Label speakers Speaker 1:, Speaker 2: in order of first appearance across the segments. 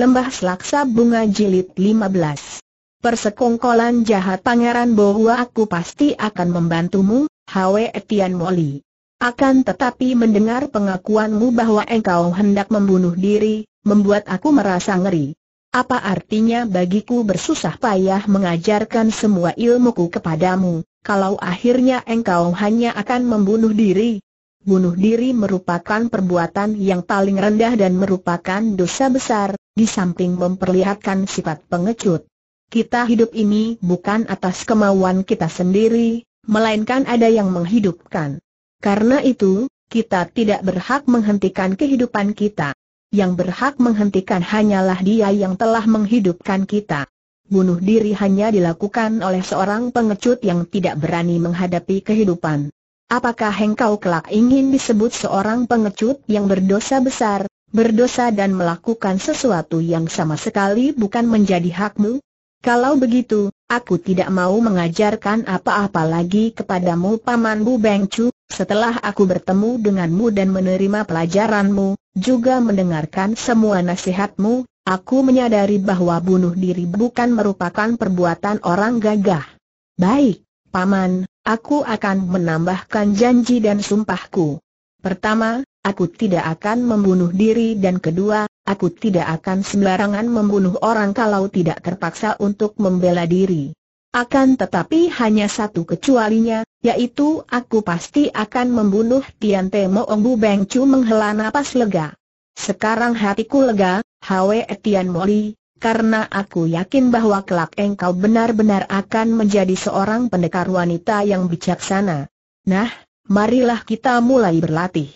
Speaker 1: Lembah Selaksa Bunga Jilid 15 Persekongkolan jahat Pangeran bahwa aku pasti akan membantumu, Hwe Etian Moli. Akan tetapi mendengar pengakuanmu bahwa engkau hendak membunuh diri, membuat aku merasa ngeri. Apa artinya bagiku bersusah payah mengajarkan semua ilmuku kepadamu, kalau akhirnya engkau hanya akan membunuh diri? Bunuh diri merupakan perbuatan yang paling rendah dan merupakan dosa besar, di samping memperlihatkan sifat pengecut. Kita hidup ini bukan atas kemauan kita sendiri, melainkan ada yang menghidupkan. Karena itu, kita tidak berhak menghentikan kehidupan kita. Yang berhak menghentikan hanyalah dia yang telah menghidupkan kita. Bunuh diri hanya dilakukan oleh seorang pengecut yang tidak berani menghadapi kehidupan. Apakah engkau kelak ingin disebut seorang pengecut yang berdosa besar? berdosa dan melakukan sesuatu yang sama sekali bukan menjadi hakmu? Kalau begitu, aku tidak mau mengajarkan apa-apa lagi kepadamu Paman Bu Beng Chu, setelah aku bertemu denganmu dan menerima pelajaranmu, juga mendengarkan semua nasihatmu, aku menyadari bahwa bunuh diri bukan merupakan perbuatan orang gagah. Baik, Paman, aku akan menambahkan janji dan sumpahku. Pertama, aku tidak akan membunuh diri dan kedua, aku tidak akan sembarangan membunuh orang kalau tidak terpaksa untuk membela diri. Akan tetapi hanya satu kecualinya, yaitu aku pasti akan membunuh Tian Temo Bu Beng Chu menghela napas lega. Sekarang hatiku lega, Hwe Tian Moli, karena aku yakin bahwa kelak engkau benar-benar akan menjadi seorang pendekar wanita yang bijaksana. Nah, marilah kita mulai berlatih.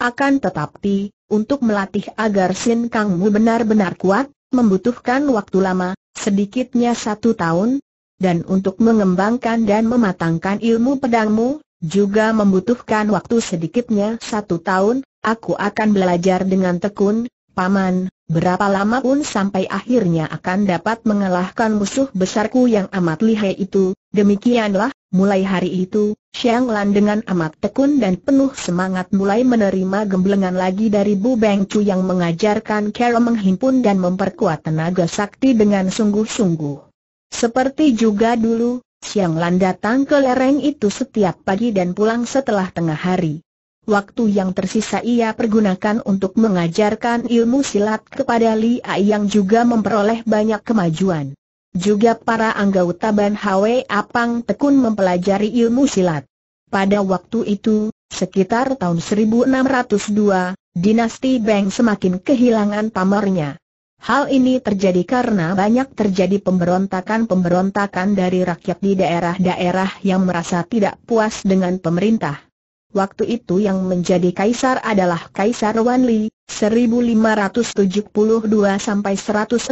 Speaker 1: Akan tetapi, untuk melatih agar Sin Kangmu benar-benar kuat, membutuhkan waktu lama, sedikitnya satu tahun, dan untuk mengembangkan dan mematangkan ilmu pedangmu, juga membutuhkan waktu sedikitnya satu tahun, aku akan belajar dengan tekun, Paman, berapa lama pun sampai akhirnya akan dapat mengalahkan musuh besarku yang amat lihai itu, demikianlah, Mulai hari itu, Xiang Lan dengan amat tekun dan penuh semangat mulai menerima gemblengan lagi dari Bu Beng Chu yang mengajarkan cara menghimpun dan memperkuat tenaga sakti dengan sungguh-sungguh. Seperti juga dulu, Xiang Lan datang ke lereng itu setiap pagi dan pulang setelah tengah hari. Waktu yang tersisa ia pergunakan untuk mengajarkan ilmu silat kepada Li Ai yang juga memperoleh banyak kemajuan. Juga para anggota Ban Hwe Apang Tekun mempelajari ilmu silat. Pada waktu itu, sekitar tahun 1602, dinasti Beng semakin kehilangan pamernya. Hal ini terjadi karena banyak terjadi pemberontakan-pemberontakan dari rakyat di daerah-daerah yang merasa tidak puas dengan pemerintah. Waktu itu yang menjadi kaisar adalah Kaisar Wanli, 1572 sampai 162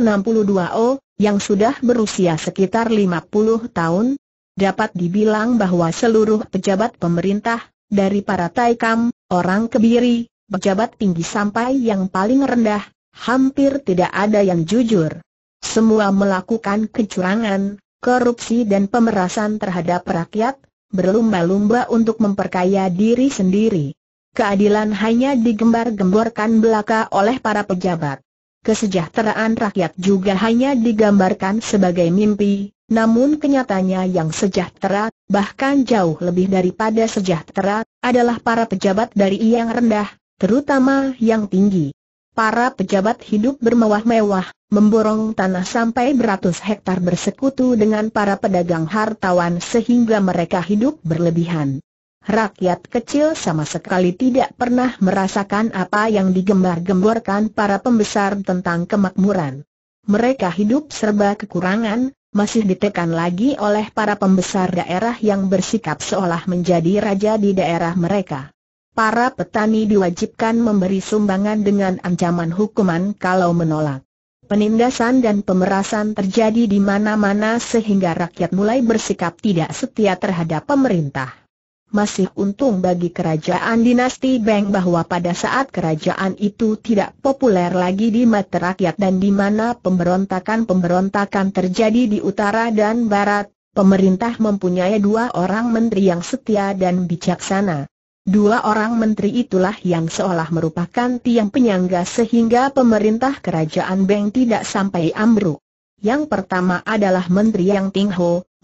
Speaker 1: O, yang sudah berusia sekitar 50 tahun, dapat dibilang bahwa seluruh pejabat pemerintah, dari para taikam, orang kebiri, pejabat tinggi sampai yang paling rendah, hampir tidak ada yang jujur. Semua melakukan kecurangan, korupsi dan pemerasan terhadap rakyat, berlumba-lumba untuk memperkaya diri sendiri. Keadilan hanya digembar-gemborkan belaka oleh para pejabat kesejahteraan rakyat juga hanya digambarkan sebagai mimpi, namun kenyataannya yang sejahtera, bahkan jauh lebih daripada sejahtera, adalah para pejabat dari yang rendah, terutama yang tinggi. Para pejabat hidup bermewah-mewah, memborong tanah sampai beratus hektar bersekutu dengan para pedagang hartawan sehingga mereka hidup berlebihan. Rakyat kecil sama sekali tidak pernah merasakan apa yang digembar-gemborkan para pembesar tentang kemakmuran. Mereka hidup serba kekurangan, masih ditekan lagi oleh para pembesar daerah yang bersikap seolah menjadi raja di daerah mereka. Para petani diwajibkan memberi sumbangan dengan ancaman hukuman kalau menolak. Penindasan dan pemerasan terjadi di mana-mana sehingga rakyat mulai bersikap tidak setia terhadap pemerintah. Masih untung bagi kerajaan dinasti Beng bahwa pada saat kerajaan itu tidak populer lagi di mata rakyat dan di mana pemberontakan-pemberontakan terjadi di utara dan barat, pemerintah mempunyai dua orang menteri yang setia dan bijaksana. Dua orang menteri itulah yang seolah merupakan tiang penyangga sehingga pemerintah kerajaan Beng tidak sampai ambruk. Yang pertama adalah Menteri Yang Ting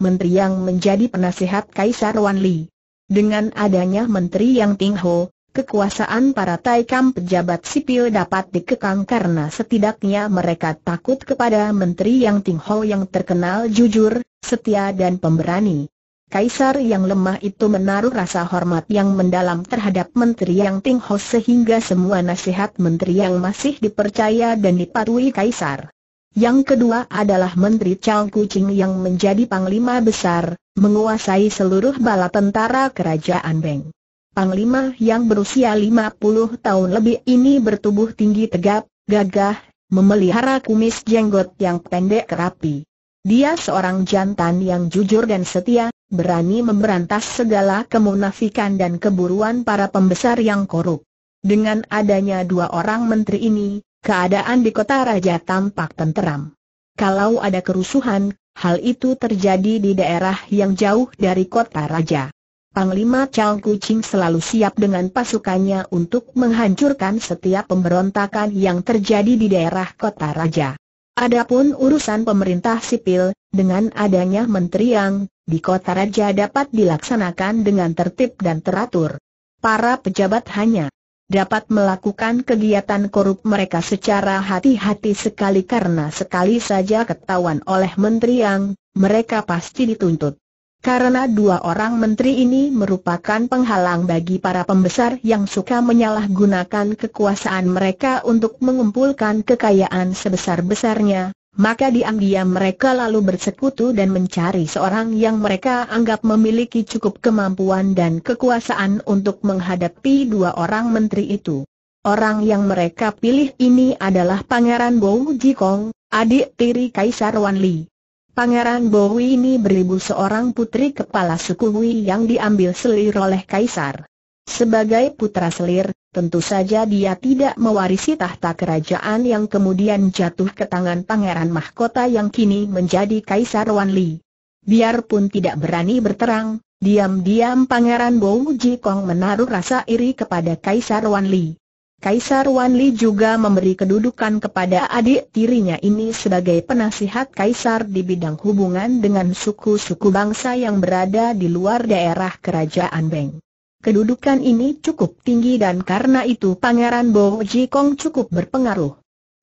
Speaker 1: Menteri yang menjadi penasihat Kaisar Wanli. Dengan adanya menteri yang tingho, kekuasaan para taikam pejabat sipil dapat dikekang karena setidaknya mereka takut kepada menteri yang tingho yang terkenal jujur, setia dan pemberani. Kaisar yang lemah itu menaruh rasa hormat yang mendalam terhadap menteri yang tingho sehingga semua nasihat menteri yang masih dipercaya dan dipatuhi kaisar. Yang kedua adalah Menteri Chang Kuching yang menjadi Panglima Besar, menguasai seluruh bala tentara Kerajaan Beng. Panglima yang berusia 50 tahun lebih ini bertubuh tinggi tegap, gagah, memelihara kumis jenggot yang pendek rapi. Dia seorang jantan yang jujur dan setia, berani memberantas segala kemunafikan dan keburuan para pembesar yang korup. Dengan adanya dua orang menteri ini, Keadaan di kota raja tampak tenteram. Kalau ada kerusuhan, hal itu terjadi di daerah yang jauh dari kota raja. Panglima Chang Kucing selalu siap dengan pasukannya untuk menghancurkan setiap pemberontakan yang terjadi di daerah kota raja. Adapun urusan pemerintah sipil, dengan adanya menteri yang di kota raja dapat dilaksanakan dengan tertib dan teratur. Para pejabat hanya dapat melakukan kegiatan korup mereka secara hati-hati sekali karena sekali saja ketahuan oleh menteri yang, mereka pasti dituntut. Karena dua orang menteri ini merupakan penghalang bagi para pembesar yang suka menyalahgunakan kekuasaan mereka untuk mengumpulkan kekayaan sebesar-besarnya, maka diam-diam mereka lalu bersekutu dan mencari seorang yang mereka anggap memiliki cukup kemampuan dan kekuasaan untuk menghadapi dua orang menteri itu. Orang yang mereka pilih ini adalah Pangeran Bow Jikong, adik tiri Kaisar Wan Li. Pangeran Bowi ini beribu seorang putri kepala suku Wei yang diambil selir oleh Kaisar. Sebagai putra selir, Tentu saja dia tidak mewarisi tahta kerajaan yang kemudian jatuh ke tangan Pangeran Mahkota yang kini menjadi Kaisar Wanli. Biarpun tidak berani berterang, diam-diam Pangeran Bou Jikong menaruh rasa iri kepada Kaisar Wanli. Kaisar Wanli juga memberi kedudukan kepada adik tirinya ini sebagai penasihat kaisar di bidang hubungan dengan suku-suku bangsa yang berada di luar daerah kerajaan Beng. Kedudukan ini cukup tinggi dan karena itu Pangeran Bo Kong cukup berpengaruh.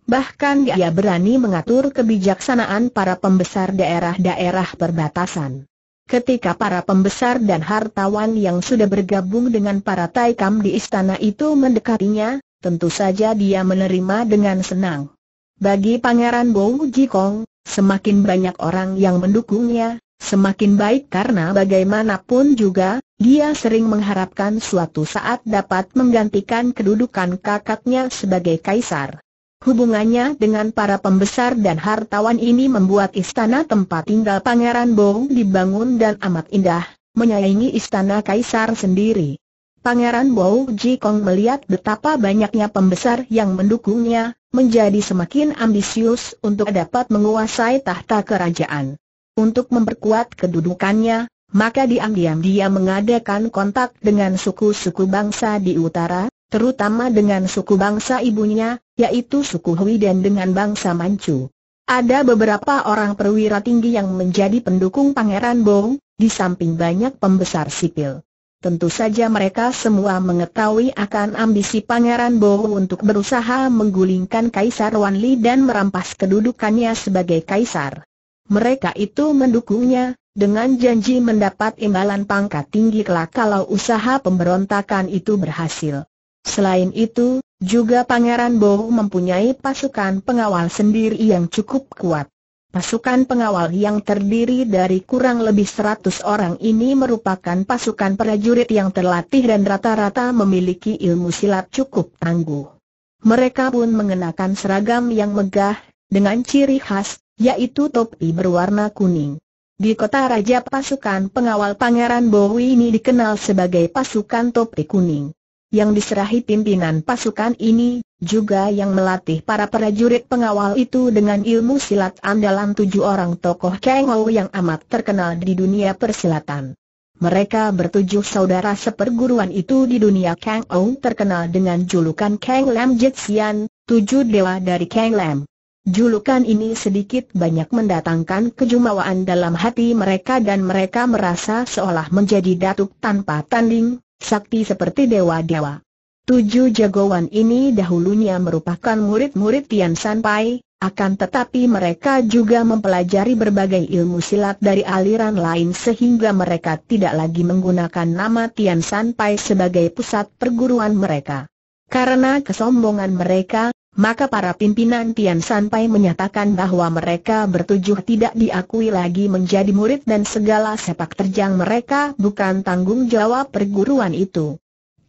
Speaker 1: Bahkan dia berani mengatur kebijaksanaan para pembesar daerah-daerah perbatasan. Ketika para pembesar dan hartawan yang sudah bergabung dengan para taikam di istana itu mendekatinya, tentu saja dia menerima dengan senang. Bagi Pangeran Bo Kong, semakin banyak orang yang mendukungnya, Semakin baik karena bagaimanapun juga, dia sering mengharapkan suatu saat dapat menggantikan kedudukan kakaknya sebagai kaisar. Hubungannya dengan para pembesar dan hartawan ini membuat istana tempat tinggal Pangeran Bong dibangun dan amat indah, menyayangi istana kaisar sendiri. Pangeran Ji Kong melihat betapa banyaknya pembesar yang mendukungnya, menjadi semakin ambisius untuk dapat menguasai tahta kerajaan untuk memperkuat kedudukannya, maka diam-diam dia mengadakan kontak dengan suku-suku bangsa di utara, terutama dengan suku bangsa ibunya, yaitu suku Hui dan dengan bangsa Manchu. Ada beberapa orang perwira tinggi yang menjadi pendukung Pangeran Bong, di samping banyak pembesar sipil. Tentu saja mereka semua mengetahui akan ambisi Pangeran Bo untuk berusaha menggulingkan Kaisar Wanli dan merampas kedudukannya sebagai kaisar. Mereka itu mendukungnya, dengan janji mendapat imbalan pangkat tinggi kelak kalau usaha pemberontakan itu berhasil. Selain itu, juga Pangeran Bo mempunyai pasukan pengawal sendiri yang cukup kuat. Pasukan pengawal yang terdiri dari kurang lebih 100 orang ini merupakan pasukan prajurit yang terlatih dan rata-rata memiliki ilmu silat cukup tangguh. Mereka pun mengenakan seragam yang megah, dengan ciri khas, yaitu topi berwarna kuning. Di kota raja pasukan pengawal Pangeran Bowie ini dikenal sebagai pasukan topi kuning. Yang diserahi pimpinan pasukan ini, juga yang melatih para prajurit pengawal itu dengan ilmu silat andalan tujuh orang tokoh Kengou yang amat terkenal di dunia persilatan. Mereka bertujuh saudara seperguruan itu di dunia Kang Ou terkenal dengan julukan Kang Lam Jixian, tujuh dewa dari Kang Lam. Julukan ini sedikit banyak mendatangkan kejumawaan dalam hati mereka dan mereka merasa seolah menjadi datuk tanpa tanding, sakti seperti dewa-dewa. Tujuh jagoan ini dahulunya merupakan murid-murid Tian San Pai, akan tetapi mereka juga mempelajari berbagai ilmu silat dari aliran lain sehingga mereka tidak lagi menggunakan nama Tian San Pai sebagai pusat perguruan mereka. Karena kesombongan mereka, maka para pimpinan Tian Sanpai menyatakan bahwa mereka bertujuh tidak diakui lagi menjadi murid dan segala sepak terjang mereka bukan tanggung jawab perguruan itu.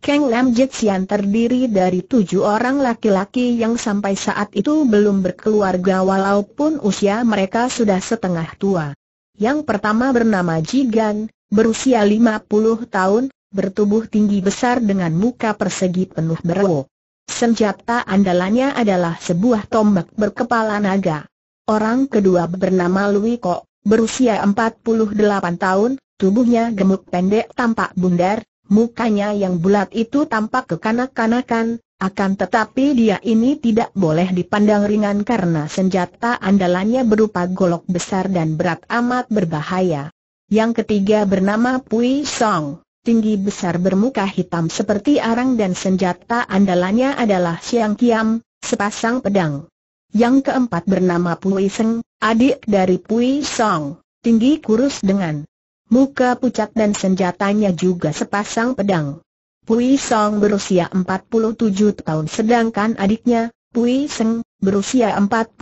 Speaker 1: Kang Lam Jitsian terdiri dari tujuh orang laki-laki yang sampai saat itu belum berkeluarga walaupun usia mereka sudah setengah tua. Yang pertama bernama Jigan, berusia 50 tahun, bertubuh tinggi besar dengan muka persegi penuh berwok. Senjata andalannya adalah sebuah tombak berkepala naga. Orang kedua bernama Lui Kok, berusia 48 tahun, tubuhnya gemuk pendek tampak bundar, mukanya yang bulat itu tampak kekanak-kanakan, akan tetapi dia ini tidak boleh dipandang ringan karena senjata andalannya berupa golok besar dan berat amat berbahaya. Yang ketiga bernama Pui Song tinggi besar bermuka hitam seperti arang dan senjata andalannya adalah Siang Kiam, sepasang pedang. Yang keempat bernama Pui Seng, adik dari Pui Song, tinggi kurus dengan muka pucat dan senjatanya juga sepasang pedang. Pui Song berusia 47 tahun sedangkan adiknya, Pui Seng, berusia 45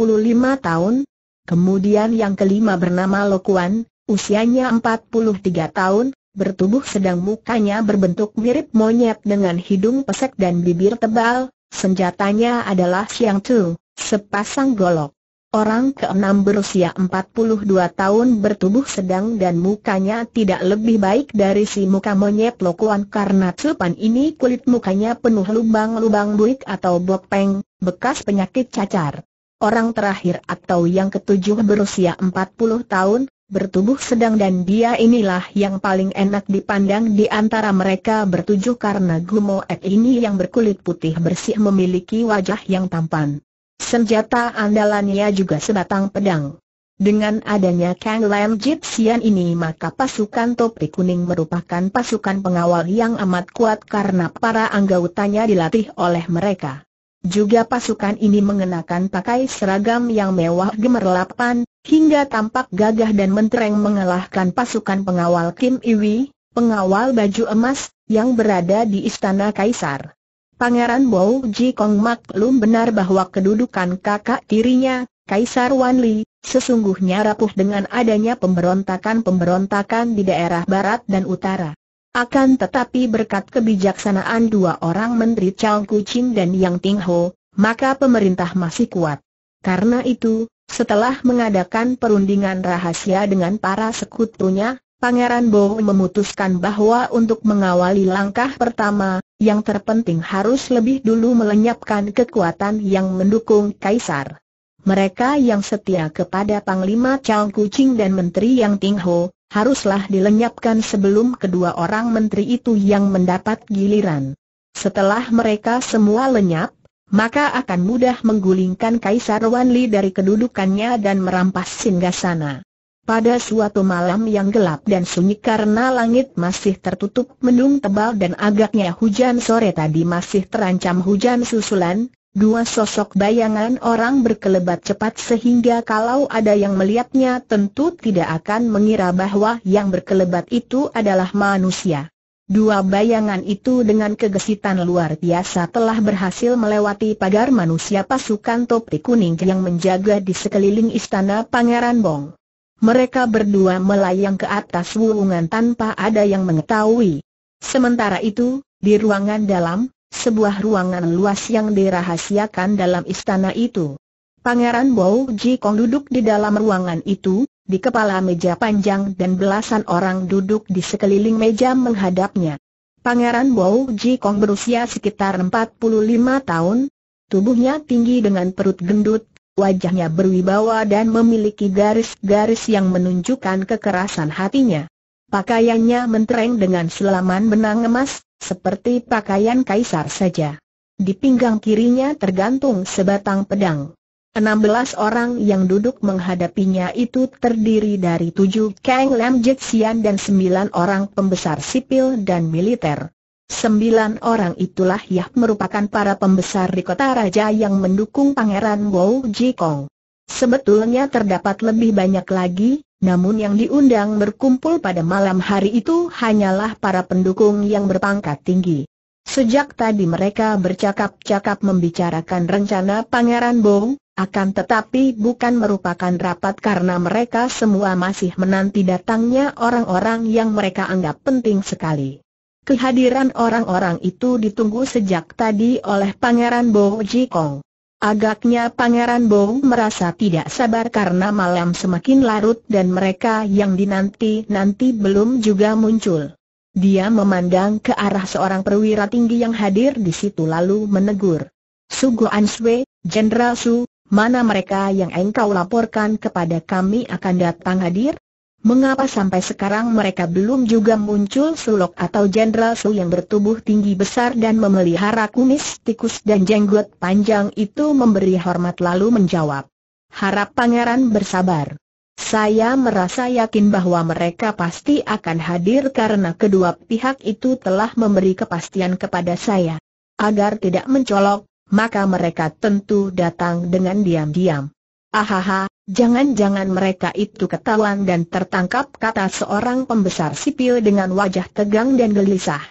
Speaker 1: tahun. Kemudian yang kelima bernama Lokuan, usianya 43 tahun, bertubuh sedang mukanya berbentuk mirip monyet dengan hidung pesek dan bibir tebal, senjatanya adalah siang Tu, sepasang golok. Orang keenam berusia 42 tahun bertubuh sedang dan mukanya tidak lebih baik dari si muka monyet lokuan karena cupan ini kulit mukanya penuh lubang-lubang buik atau bopeng, bekas penyakit cacar. Orang terakhir atau yang ketujuh berusia 40 tahun, bertubuh sedang dan dia inilah yang paling enak dipandang di antara mereka bertujuh karena Gumoet ini yang berkulit putih bersih memiliki wajah yang tampan. Senjata andalannya juga sebatang pedang. Dengan adanya Kang Lam Jit Sian ini maka pasukan topi kuning merupakan pasukan pengawal yang amat kuat karena para anggotanya dilatih oleh mereka. Juga pasukan ini mengenakan pakai seragam yang mewah gemerlapan, hingga tampak gagah dan mentereng mengalahkan pasukan pengawal Kim Iwi, pengawal baju emas, yang berada di Istana Kaisar. Pangeran Bow Ji Kong maklum benar bahwa kedudukan kakak tirinya, Kaisar Wan Li, sesungguhnya rapuh dengan adanya pemberontakan-pemberontakan di daerah barat dan utara. Akan tetapi berkat kebijaksanaan dua orang Menteri Chang Kuching dan Yang Ting Ho, maka pemerintah masih kuat. Karena itu, setelah mengadakan perundingan rahasia dengan para sekutunya, Pangeran Bowo memutuskan bahwa untuk mengawali langkah pertama, yang terpenting harus lebih dulu melenyapkan kekuatan yang mendukung Kaisar. Mereka yang setia kepada Panglima Chao Kucing dan Menteri Yang Ting Ho, haruslah dilenyapkan sebelum kedua orang menteri itu yang mendapat giliran. Setelah mereka semua lenyap, maka akan mudah menggulingkan Kaisar Wanli dari kedudukannya dan merampas singgasana. Pada suatu malam yang gelap dan sunyi karena langit masih tertutup mendung tebal dan agaknya hujan sore tadi masih terancam hujan susulan, dua sosok bayangan orang berkelebat cepat sehingga kalau ada yang melihatnya tentu tidak akan mengira bahwa yang berkelebat itu adalah manusia. Dua bayangan itu dengan kegesitan luar biasa telah berhasil melewati pagar manusia pasukan topi kuning yang menjaga di sekeliling istana Pangeran Bong. Mereka berdua melayang ke atas wulungan tanpa ada yang mengetahui. Sementara itu, di ruangan dalam, sebuah ruangan luas yang dirahasiakan dalam istana itu. Pangeran Bao Ji Kong duduk di dalam ruangan itu, di kepala meja panjang dan belasan orang duduk di sekeliling meja menghadapnya. Pangeran Bao Ji Kong berusia sekitar 45 tahun, tubuhnya tinggi dengan perut gendut, wajahnya berwibawa dan memiliki garis-garis yang menunjukkan kekerasan hatinya. Pakaiannya mentereng dengan selaman benang emas, seperti pakaian kaisar saja. Di pinggang kirinya tergantung sebatang pedang. 16 orang yang duduk menghadapinya itu terdiri dari tujuh Kang Lam dan sembilan orang pembesar sipil dan militer. Sembilan orang itulah yang merupakan para pembesar di kota raja yang mendukung Pangeran Wu Jikong. Sebetulnya terdapat lebih banyak lagi, namun yang diundang berkumpul pada malam hari itu hanyalah para pendukung yang berpangkat tinggi. Sejak tadi mereka bercakap-cakap membicarakan rencana Pangeran Bong, akan tetapi bukan merupakan rapat karena mereka semua masih menanti datangnya orang-orang yang mereka anggap penting sekali. Kehadiran orang-orang itu ditunggu sejak tadi oleh Pangeran Bo Ji Kong. Agaknya Pangeran Bo merasa tidak sabar karena malam semakin larut dan mereka yang dinanti-nanti belum juga muncul. Dia memandang ke arah seorang perwira tinggi yang hadir di situ lalu menegur. Su Guan Sui, Jenderal Su, mana mereka yang engkau laporkan kepada kami akan datang hadir? Mengapa sampai sekarang mereka belum juga muncul sulok atau jenderal su yang bertubuh tinggi besar dan memelihara kumis tikus dan jenggot panjang itu memberi hormat lalu menjawab. Harap pangeran bersabar. Saya merasa yakin bahwa mereka pasti akan hadir karena kedua pihak itu telah memberi kepastian kepada saya. Agar tidak mencolok, maka mereka tentu datang dengan diam-diam. Ahaha, jangan-jangan mereka itu ketahuan dan tertangkap kata seorang pembesar sipil dengan wajah tegang dan gelisah.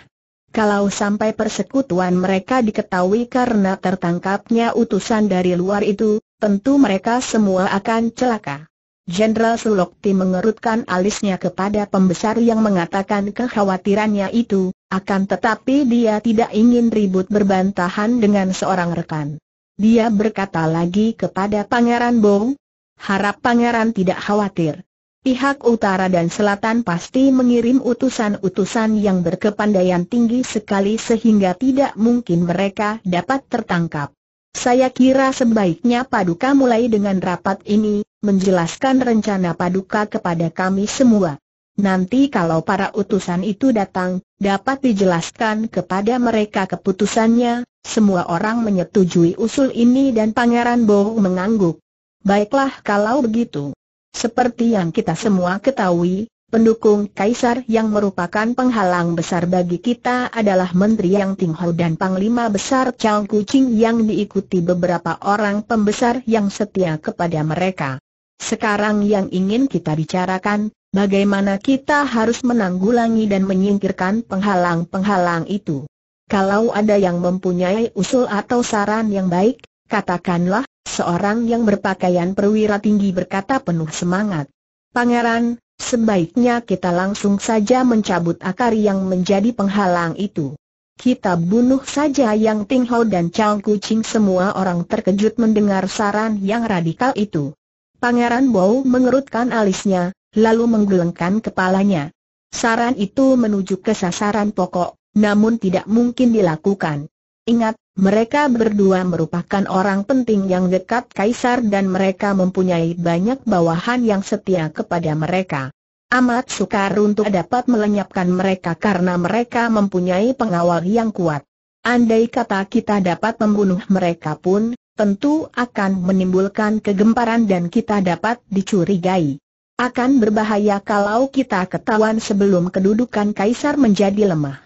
Speaker 1: Kalau sampai persekutuan mereka diketahui karena tertangkapnya utusan dari luar itu, tentu mereka semua akan celaka. Jenderal Sulokti mengerutkan alisnya kepada pembesar yang mengatakan kekhawatirannya itu, akan tetapi dia tidak ingin ribut berbantahan dengan seorang rekan. Dia berkata lagi kepada Pangeran Bong, harap Pangeran tidak khawatir. Pihak utara dan selatan pasti mengirim utusan-utusan yang berkepandaian tinggi sekali sehingga tidak mungkin mereka dapat tertangkap. Saya kira sebaiknya paduka mulai dengan rapat ini, menjelaskan rencana Paduka kepada kami semua. Nanti kalau para utusan itu datang, dapat dijelaskan kepada mereka keputusannya, semua orang menyetujui usul ini dan Pangeran Bo mengangguk. Baiklah kalau begitu. Seperti yang kita semua ketahui, pendukung Kaisar yang merupakan penghalang besar bagi kita adalah Menteri Yang Tingho dan Panglima Besar Chang Kucing yang diikuti beberapa orang pembesar yang setia kepada mereka. Sekarang yang ingin kita bicarakan, bagaimana kita harus menanggulangi dan menyingkirkan penghalang-penghalang itu. Kalau ada yang mempunyai usul atau saran yang baik, katakanlah, seorang yang berpakaian perwira tinggi berkata penuh semangat. Pangeran, sebaiknya kita langsung saja mencabut akar yang menjadi penghalang itu. Kita bunuh saja Yang Ting Ho dan Chang Kucing semua orang terkejut mendengar saran yang radikal itu. Pangeran Bow mengerutkan alisnya, lalu menggelengkan kepalanya. Saran itu menuju ke sasaran pokok, namun tidak mungkin dilakukan. Ingat, mereka berdua merupakan orang penting yang dekat kaisar dan mereka mempunyai banyak bawahan yang setia kepada mereka. Amat sukar untuk dapat melenyapkan mereka karena mereka mempunyai pengawal yang kuat. Andai kata kita dapat membunuh mereka pun, tentu akan menimbulkan kegemparan dan kita dapat dicurigai. Akan berbahaya kalau kita ketahuan sebelum kedudukan kaisar menjadi lemah.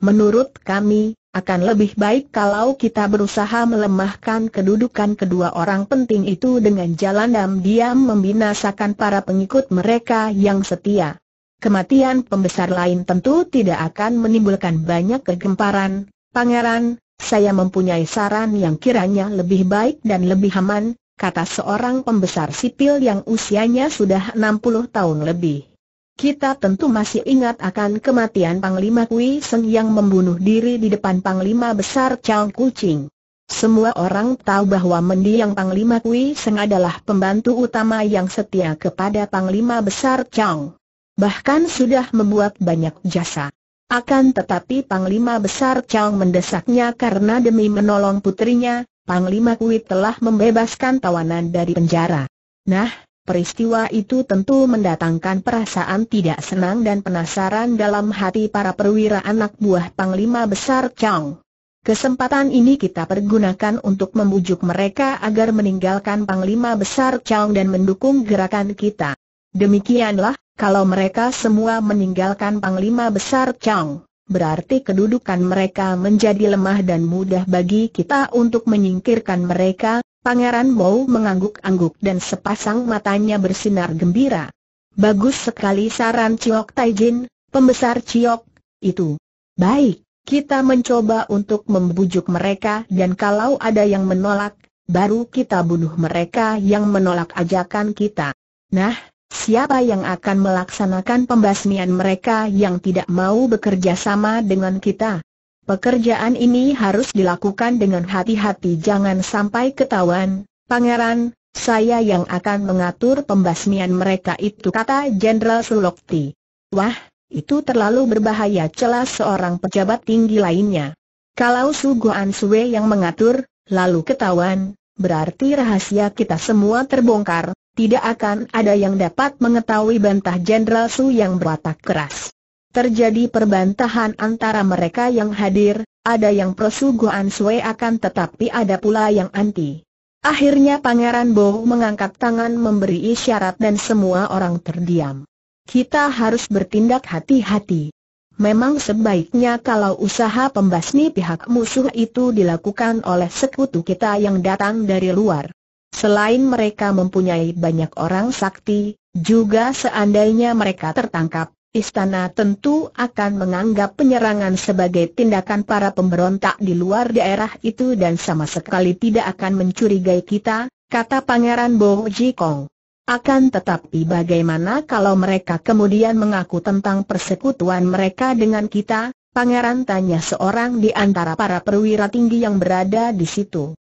Speaker 1: Menurut kami, akan lebih baik kalau kita berusaha melemahkan kedudukan kedua orang penting itu dengan jalan diam-diam membinasakan para pengikut mereka yang setia. Kematian pembesar lain tentu tidak akan menimbulkan banyak kegemparan, pangeran, saya mempunyai saran yang kiranya lebih baik dan lebih aman, kata seorang pembesar sipil yang usianya sudah 60 tahun lebih. Kita tentu masih ingat akan kematian Panglima Kui Seng yang membunuh diri di depan Panglima Besar Chang Kucing. Semua orang tahu bahwa mendiang Panglima Kui Seng adalah pembantu utama yang setia kepada Panglima Besar Chang. Bahkan sudah membuat banyak jasa. Akan tetapi Panglima Besar Chong mendesaknya karena demi menolong putrinya, Panglima Kui telah membebaskan tawanan dari penjara. Nah, peristiwa itu tentu mendatangkan perasaan tidak senang dan penasaran dalam hati para perwira anak buah Panglima Besar Chong. Kesempatan ini kita pergunakan untuk membujuk mereka agar meninggalkan Panglima Besar Chong dan mendukung gerakan kita. Demikianlah, kalau mereka semua meninggalkan Panglima Besar Chang, berarti kedudukan mereka menjadi lemah dan mudah bagi kita untuk menyingkirkan mereka, Pangeran Bow mengangguk-angguk dan sepasang matanya bersinar gembira. Bagus sekali saran Ciok Taijin, pembesar Ciok, itu. Baik, kita mencoba untuk membujuk mereka dan kalau ada yang menolak, baru kita bunuh mereka yang menolak ajakan kita. Nah, siapa yang akan melaksanakan pembasmian mereka yang tidak mau bekerja sama dengan kita. Pekerjaan ini harus dilakukan dengan hati-hati jangan sampai ketahuan, pangeran, saya yang akan mengatur pembasmian mereka itu kata Jenderal Sulokti. Wah, itu terlalu berbahaya celas seorang pejabat tinggi lainnya. Kalau Sugo Sue yang mengatur, lalu ketahuan, berarti rahasia kita semua terbongkar, tidak akan ada yang dapat mengetahui bantah Jenderal Su yang berwatak keras. Terjadi perbantahan antara mereka yang hadir, ada yang persuguhan Sue akan tetapi ada pula yang anti. Akhirnya Pangeran Bo mengangkat tangan memberi isyarat dan semua orang terdiam. Kita harus bertindak hati-hati. Memang sebaiknya kalau usaha pembasmi pihak musuh itu dilakukan oleh sekutu kita yang datang dari luar. Selain mereka mempunyai banyak orang sakti, juga seandainya mereka tertangkap, istana tentu akan menganggap penyerangan sebagai tindakan para pemberontak di luar daerah itu dan sama sekali tidak akan mencurigai kita, kata Pangeran Bo Kong. Akan tetapi bagaimana kalau mereka kemudian mengaku tentang persekutuan mereka dengan kita, Pangeran tanya seorang di antara para perwira tinggi yang berada di situ.